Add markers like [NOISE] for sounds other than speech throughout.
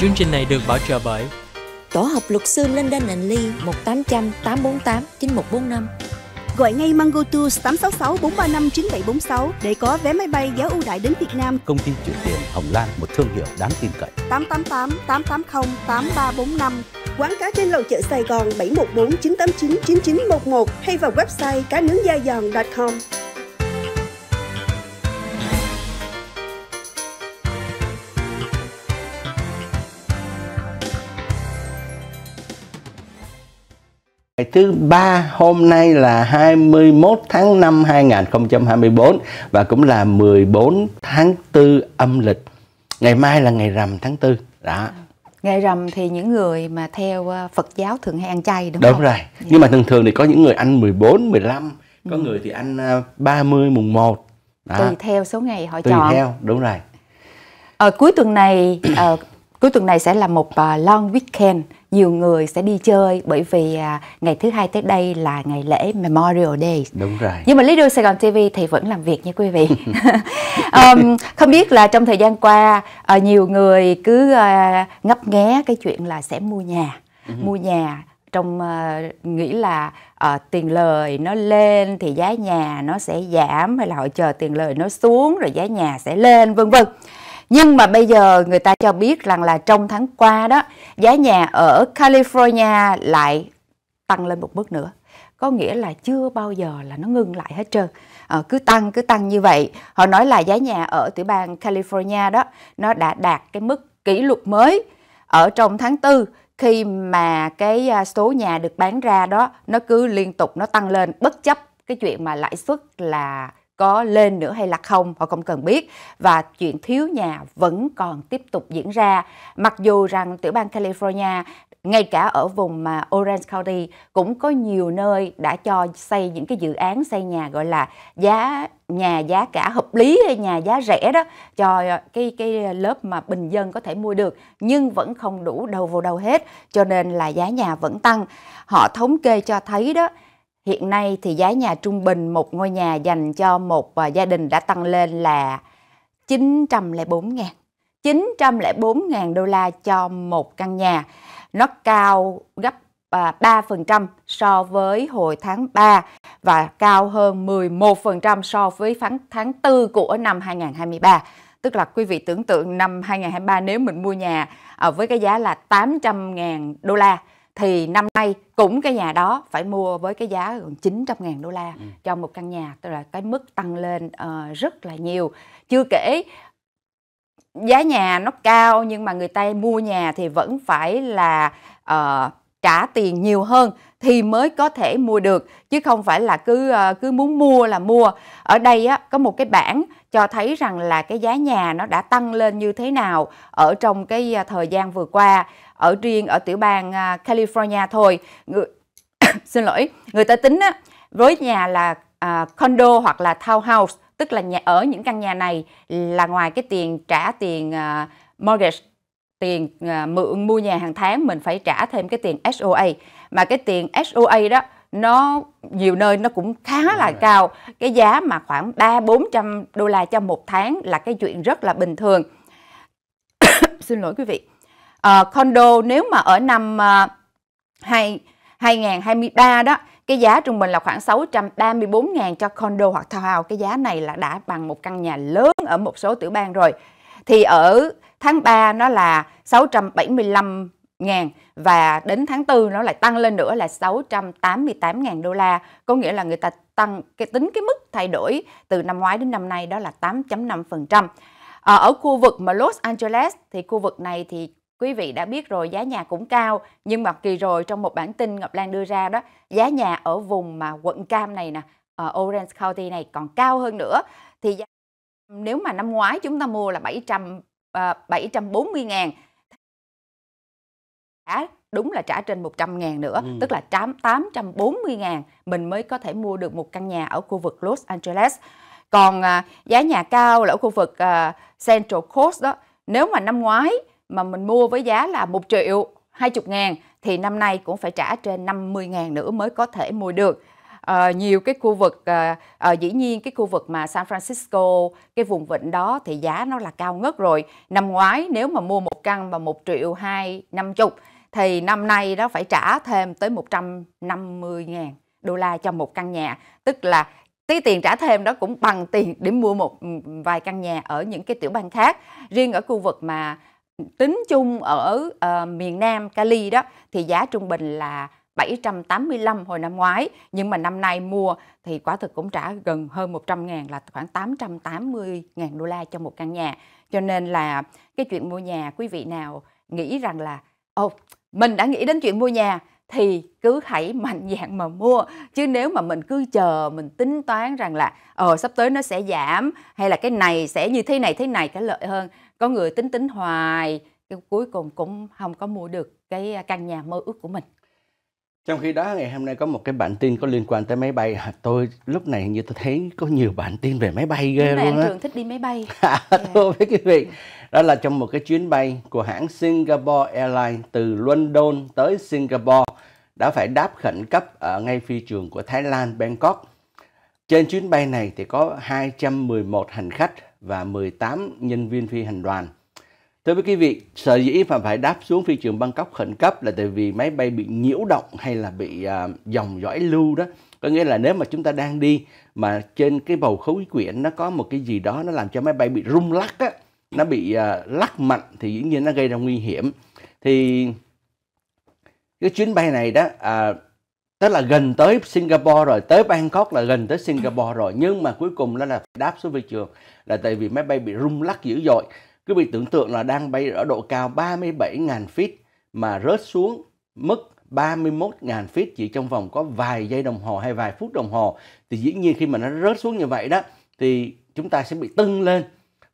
Chương trình này được bảo trợ bởi Tổ hợp luật sư London and Lee 1800 848 9145. Gọi ngay Mango Tours 866 435 9746 để có vé máy bay giá ưu đại đến Việt Nam. Công ty chuyển tiền Hồng Lan, một thương hiệu đáng tin cậy. 888 880 8345. Quán cá trên lầu chợ Sài Gòn 714 989 9911 hay vào website cá nướng gia giòn.com. Ngày thứ ba hôm nay là 21 tháng 5 2024 và cũng là 14 tháng 4 âm lịch. Ngày mai là ngày rằm tháng 4. Đó. Ngày rằm thì những người mà theo ờ, Phật giáo thường hay ăn chay đúng, đúng không? Đúng rồi. Dạ. Nhưng mà thường thường thì có những người ăn 14, 15, có ừ. người thì ăn 30 ờ, mùng 1. Đó. Tùy theo số ngày họ Tùy chọn. Tùy theo, đúng rồi. Ở ờ, cuối tuần này [CLEARS THROAT] Cuối tuần này sẽ là một à, long weekend, nhiều người sẽ đi chơi bởi vì à, ngày thứ hai tới đây là ngày lễ Memorial Day. Đúng rồi. Nhưng mà Lý Đưa Sài Gòn TV thì vẫn làm việc nha quý vị. um, [LAUGHS] không biết là trong thời gian qua à, nhiều người cứ ngấp nghé cái chuyện là sẽ mua nhà, ừ. mua nhà trong uh, nghĩ là uh, tiền lời nó lên thì giá nhà nó sẽ giảm hay là họ chờ tiền lời nó xuống rồi giá nhà sẽ lên vân vân nhưng mà bây giờ người ta cho biết rằng là trong tháng qua đó, giá nhà ở California lại tăng lên một bước nữa. Có nghĩa là chưa bao giờ là nó ngưng lại hết trơn. À, cứ tăng cứ tăng như vậy. Họ nói là giá nhà ở tiểu bang California đó nó đã đạt cái mức kỷ lục mới ở trong tháng 4 khi mà cái à, số nhà được bán ra đó nó cứ liên tục nó tăng lên bất chấp cái chuyện mà lãi suất là có lên nữa hay là không họ không cần biết và chuyện thiếu nhà vẫn còn tiếp tục diễn ra mặc dù rằng tiểu bang California ngay cả ở vùng mà Orange County cũng có nhiều nơi đã cho xây những cái dự án xây nhà gọi là giá nhà giá cả hợp lý hay nhà giá rẻ đó cho ờ, cái cái lớp mà bình dân có thể mua được nhưng vẫn không đủ đầu vào đầu hết cho nên là giá nhà vẫn tăng họ thống kê cho thấy đó Hiện nay thì giá nhà trung bình một ngôi nhà dành cho một à, gia đình đã tăng lên là 904 ngàn. 904 ngàn đô la cho một căn nhà. Nó cao gấp 3% à, so với hồi tháng 3 và cao hơn 11% so với tháng 4 của năm 2023. Tức là quý vị tưởng tượng năm 2023 nếu mình mua nhà à, với cái giá là 800 ngàn đô la thì năm nay cũng cái nhà đó phải mua với cái giá gần 900 ngàn đô la ừ. cho một căn nhà tức là cái mức tăng lên uh, rất là nhiều chưa kể giá nhà nó cao nhưng mà người ta mua nhà thì vẫn phải là uh, trả tiền nhiều hơn thì mới có thể mua được chứ không phải là cứ uh, cứ muốn mua là mua ở đây á, có một cái bảng cho thấy rằng là cái giá nhà nó đã tăng lên như thế nào ở trong cái thời gian vừa qua ở riêng ở tiểu bang à, California thôi người, [COUGHS] xin lỗi người ta tính á, với nhà là à, condo hoặc là townhouse tức là nhà ở những căn nhà này là ngoài cái tiền trả tiền à, mortgage tiền à, mượn mua nhà hàng tháng mình phải trả thêm cái tiền SOA mà cái tiền SOA đó nó nhiều nơi nó cũng khá Đúng là rồi. cao cái giá mà khoảng ba bốn trăm đô la cho một tháng là cái chuyện rất là bình thường [COUGHS] xin lỗi quý vị uh, condo nếu mà ở năm uh, 2, 2023 đó cái giá trung bình là khoảng 634 ngàn cho condo hoặc townhouse. Cái giá này là đã bằng một căn nhà lớn ở một số tiểu bang rồi. Thì ở tháng 3 nó là 675 ngàn và đến tháng 4 nó lại tăng lên nữa là 688 ngàn đô la. Có nghĩa là người ta tăng cái tính cái mức thay đổi từ năm ngoái đến năm nay đó là 8.5%. À, ờ, ở khu vực mà Los Angeles thì khu vực này thì Quý vị đã biết rồi giá nhà cũng cao, nhưng mà kỳ rồi trong một bản tin Ngọc Lan đưa ra đó, giá nhà ở vùng mà quận Cam này nè, ở ờ, Orange County này còn cao hơn nữa. Thì giá, nếu mà năm ngoái chúng ta mua là 700 à, 740 ngàn, à, đúng là trả trên 100 ngàn nữa, ừ. tức là 840 ngàn mình mới có thể mua được một căn nhà ở khu vực Los Angeles. Còn à, giá nhà cao là ở khu vực à, Central Coast đó, nếu mà năm ngoái mà mình mua với giá là 1 triệu 20 ngàn thì năm nay cũng phải trả trên 50 ngàn nữa mới có thể mua được. À, nhiều cái khu vực à, à, dĩ nhiên cái khu vực mà San Francisco cái vùng vịnh đó thì giá nó là cao ngất rồi năm ngoái nếu mà mua một căn mà một triệu hai năm chục thì năm nay đó phải trả thêm tới 150 ngàn đô la cho một căn nhà tức là cái tiền trả thêm đó cũng bằng tiền để mua một ừ, vài căn nhà ở những cái tiểu bang khác riêng ở khu vực mà tính chung ở uh, miền Nam Cali đó thì giá trung bình là 785 hồi năm ngoái nhưng mà năm nay mua thì quả thực cũng trả gần hơn 100 ngàn là khoảng 880 ngàn đô la cho một căn nhà cho nên là cái chuyện mua nhà quý vị nào nghĩ rằng là ồ oh, mình đã nghĩ đến chuyện mua nhà thì cứ hãy [LAUGHS] mạnh dạng mà mua chứ nếu mà mình cứ chờ mình tính toán rằng là ờ sắp tới nó sẽ giảm hay là cái này sẽ như thế này thế này cái lợi hơn có người tính tính hoài cuối cùng cũng không có mua được cái à, căn nhà mơ ước của mình trong khi đó ngày hôm nay có một cái bản tin có liên quan tới máy bay à, tôi lúc này như tôi thấy có nhiều bản tin về máy bay ghê Đúng luôn á thường thích đi máy bay à, [LAUGHS] yeah. thưa quý vị đó là trong một cái chuyến bay của hãng Singapore Airlines từ London tới Singapore đã phải đáp khẩn cấp ở ngay phi trường của Thái Lan Bangkok trên chuyến bay này thì có 211 hành khách và 18 nhân viên phi hành đoàn. Thưa quý vị, sở dĩ mà phải đáp xuống phi trường Bangkok khẩn cấp là tại vì máy bay bị nhiễu động hay là bị à, dòng dõi lưu đó. Có nghĩa là nếu mà chúng ta đang đi mà trên cái bầu khối quyển nó có một cái gì đó nó làm cho máy bay bị rung lắc á, nó bị à, lắc mạnh thì dĩ nhiên nó gây ra nguy hiểm. Thì cái chuyến bay này đó à, tức là gần tới Singapore rồi tới Bangkok là gần tới Singapore rồi nhưng mà cuối cùng nó là phải đáp xuống phi trường là tại vì máy bay bị rung lắc dữ dội cứ bị tưởng tượng là đang bay ở độ cao 37.000 feet mà rớt xuống mức 31.000 feet chỉ trong vòng có vài giây đồng hồ hay vài phút đồng hồ thì dĩ nhiên khi mà nó rớt xuống như vậy đó thì chúng ta sẽ bị tưng lên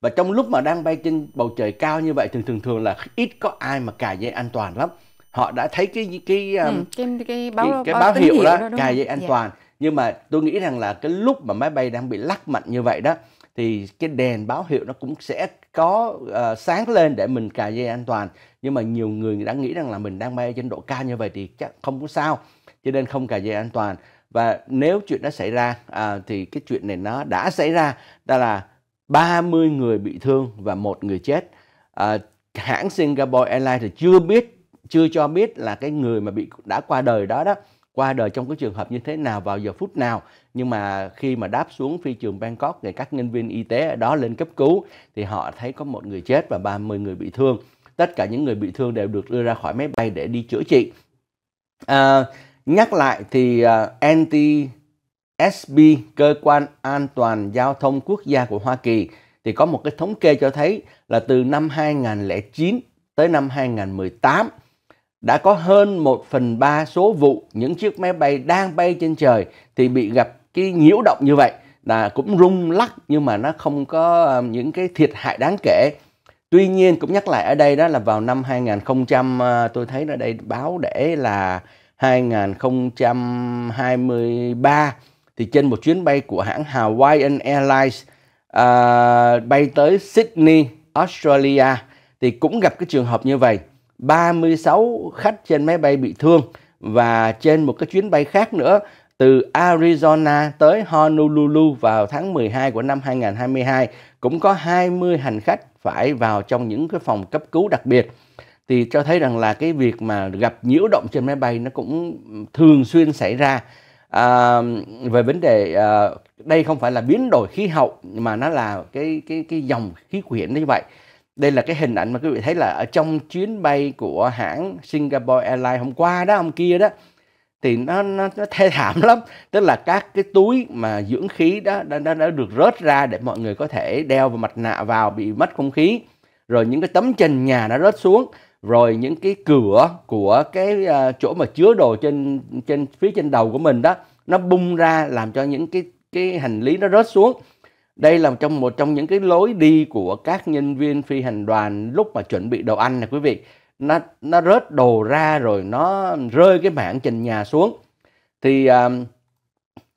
và trong lúc mà đang bay trên bầu trời cao như vậy thường thường thường là ít có ai mà cài dây an toàn lắm họ đã thấy cái cái ừ, um, ừ, cái, cái báo cái, cái báo, báo hiệu, hiệu đó, đó cài dây an dạ. toàn nhưng mà tôi nghĩ rằng là cái lúc mà máy bay đang bị lắc mạnh như vậy đó thì cái đèn báo hiệu nó cũng sẽ có uh, sáng lên để mình cài dây an toàn nhưng mà nhiều người đã nghĩ rằng là mình đang bay ở trên độ cao như vậy thì chắc không có sao cho nên không cài dây an toàn và nếu chuyện đó xảy ra à, thì cái chuyện này nó đã xảy ra đó là 30 người bị thương và một người chết à, hãng Singapore Airlines thì chưa biết chưa cho biết là cái người mà bị đã qua đời đó đó qua đời trong cái trường hợp như thế nào vào giờ phút nào nhưng mà khi mà đáp xuống phi trường Bangkok thì các nhân viên y tế ở đó lên cấp cứu thì họ thấy có một người chết và 30 người bị thương tất cả những người bị thương đều được đưa ra khỏi máy bay để đi chữa trị à, nhắc lại thì uh, à, anti cơ quan an toàn giao thông quốc gia của Hoa Kỳ thì có một cái thống kê cho thấy là từ năm 2009 tới năm 2018 đã có hơn 1 phần 3 số vụ những chiếc máy bay đang bay trên trời thì bị gặp cái nhiễu động như vậy là cũng rung lắc nhưng mà nó không có ờ, những cái thiệt hại đáng kể. Tuy nhiên cũng nhắc lại ở đây đó là vào năm 2000 ờ, tôi thấy ở đây báo để là 2023 thì trên một chuyến bay của hãng Hawaiian Airlines uh, bay tới Sydney, Australia thì cũng gặp cái trường hợp như vậy. 36 khách trên máy bay bị thương và trên một cái chuyến bay khác nữa từ Arizona tới Honolulu vào tháng 12 của năm 2022 cũng có 20 hành khách phải vào trong những cái phòng cấp cứu đặc biệt thì cho thấy rằng là cái việc mà gặp nhiễu động trên máy bay nó cũng thường xuyên xảy ra à, về vấn đề à, đây không phải là biến đổi khí hậu mà nó là cái cái cái dòng khí quyển như vậy đây là cái hình ảnh mà quý vị thấy là ở trong chuyến bay của hãng Singapore Airlines hôm qua đó hôm kia đó thì nó nó, nó thê thảm lắm tức là các cái túi mà dưỡng khí đó đã, đã, đã được rớt ra để mọi người có thể đeo vào mặt nạ vào bị mất không khí rồi những cái tấm trần nhà nó rớt xuống rồi những cái cửa của cái ờ, chỗ mà chứa đồ trên trên phía trên đầu của mình đó nó bung ra làm cho những cái cái hành lý nó rớt xuống đây là một trong một trong những cái lối đi của các nhân viên phi hành đoàn lúc mà chuẩn bị đồ ăn này quý vị nó nó rớt đồ ra rồi nó rơi cái mảng trần nhà xuống thì um,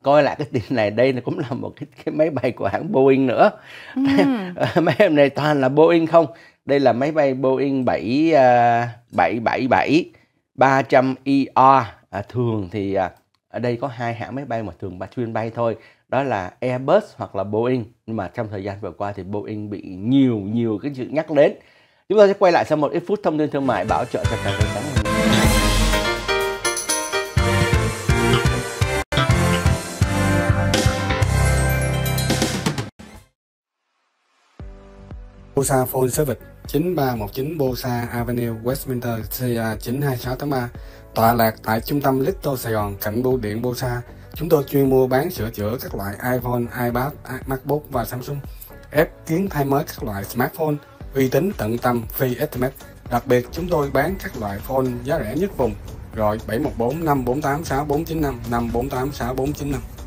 coi lại cái tin này đây là cũng là một cái, cái máy bay của hãng Boeing nữa ừ. mấy hôm nay toàn là Boeing không đây là máy bay Boeing 7 uh, 777 300 ER à, thường thì uh, ở đây có hai hãng máy bay mà thường ba chuyên bay thôi đó là Airbus hoặc là Boeing nhưng mà trong thời gian vừa qua thì Boeing bị nhiều nhiều cái sự nhắc đến chúng ta sẽ quay lại sau một ít phút thông tin thương mại bảo trợ cho cả sáng nay Bosa Phone Service 9319 Bosa Avenue Westminster CA 92683 tọa lạc tại trung tâm Little Sài Gòn cạnh bưu điện Bosa Chúng tôi chuyên mua bán sửa chữa các loại iPhone, iPad, MacBook và Samsung. Ép kiến thay mới các loại smartphone uy tín tận tâm phi estimate. Đặc biệt chúng tôi bán các loại phone giá rẻ nhất vùng. Rồi 714 548 6495 548 6495.